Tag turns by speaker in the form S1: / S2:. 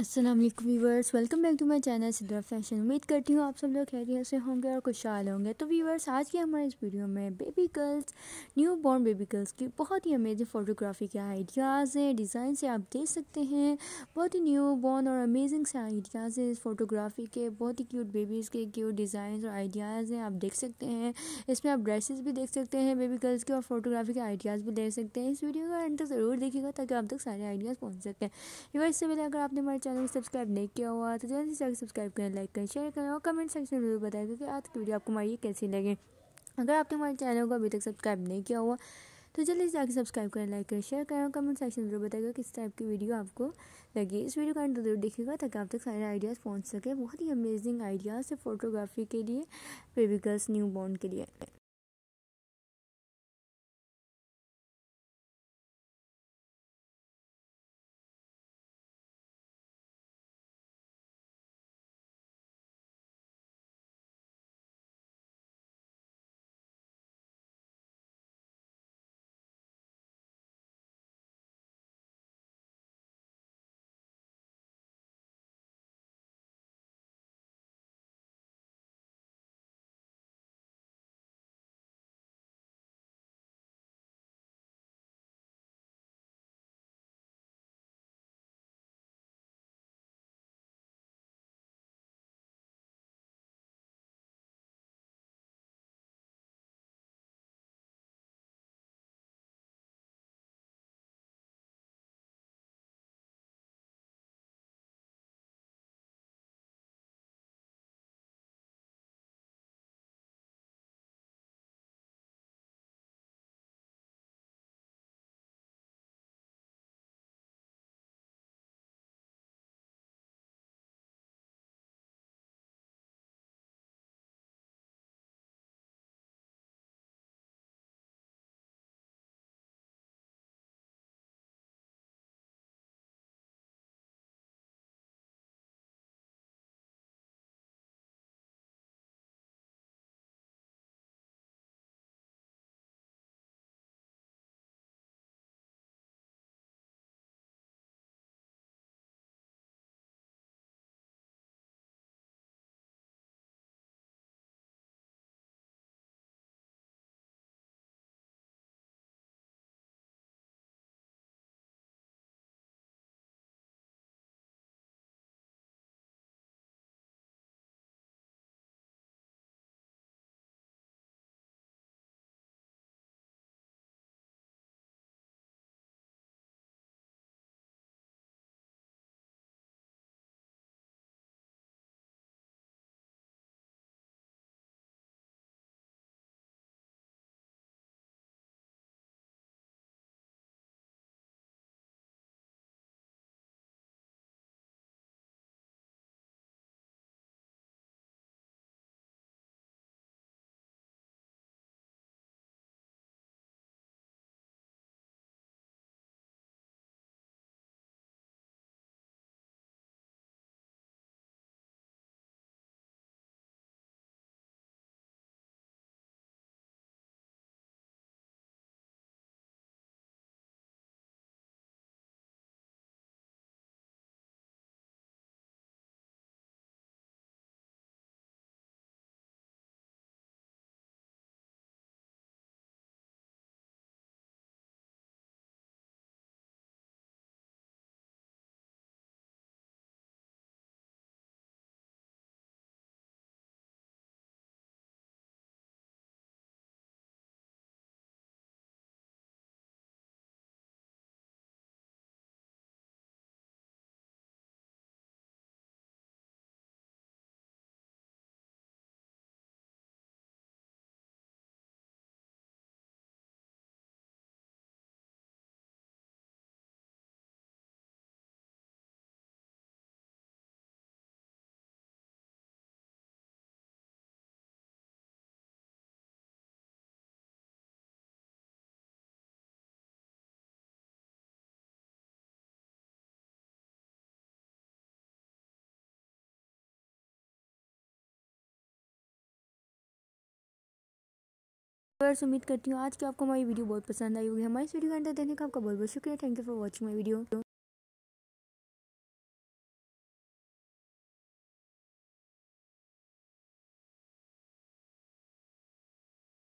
S1: Aslam viewers welcome back to my channel Siddha fashion उम्मीद करती हूँ आप सब लोग खैरियत से होंगे और खुशहाल होंगे तो वीवर्स आज के हमारे इस वीडियो में baby girls newborn baby girls की बहुत ही अमेजिंग फ़ोटोग्राफी के आइडियाज़ हैं डिज़ाइन से आप देख सकते हैं बहुत ही न्यू बॉर्न और अमेजिंग से आइडियाज़ हैं इस फोटोग्राफी के बहुत ही क्यूट बेबीज़ के क्यूट डिज़ाइन और आइडियाज़ हैं आप देख सकते हैं इसमें आप ड्रेसेस भी देख सकते हैं बेबी गर्ल्स के और फोटोग्राफी के आइडियाज़ भी देख सकते हैं इस वीडियो का एंड तक ज़रूर देखिएगा ताकि आप तक सारे आइडियाज़ पहुँच सकें वीवर इससे पहले अगर आपने हमारे चैनल को सब्सक्राइब नहीं किया हुआ तो जल्दी से सब्सक्राइब करें लाइक करें शेयर करें और कमेंट सेक्शन में जरूर बताएं क्योंकि आज की वीडियो आपको हमारी कैसी लगे अगर आपने हमारे चैनल को अभी तक सब्सक्राइब नहीं किया हुआ तो जल्दी से जाकर सब्सक्राइब करें लाइक करें शेयर करें और कमेंट सेक्शन में जरूर बताएगा किस टाइप की वीडियो आपको लगी इस वीडियो का अंत जरूर देखिएगा ताकि आप तक सारे आइडियाज़ पहुँच सके बहुत ही अमेजिंग आइडियाज़ है फोटोग्राफी के लिए बेबी गर्ल्स न्यू बॉर्न के लिए
S2: फ्रेंड्स उम्मीद करती हूँ आज की आपको हमारी वीडियो बहुत पसंद आई होगी हमारी इस वीडियो के अंदर देने का आपका बहुत बहुत शुक्रिया thank you for watching my video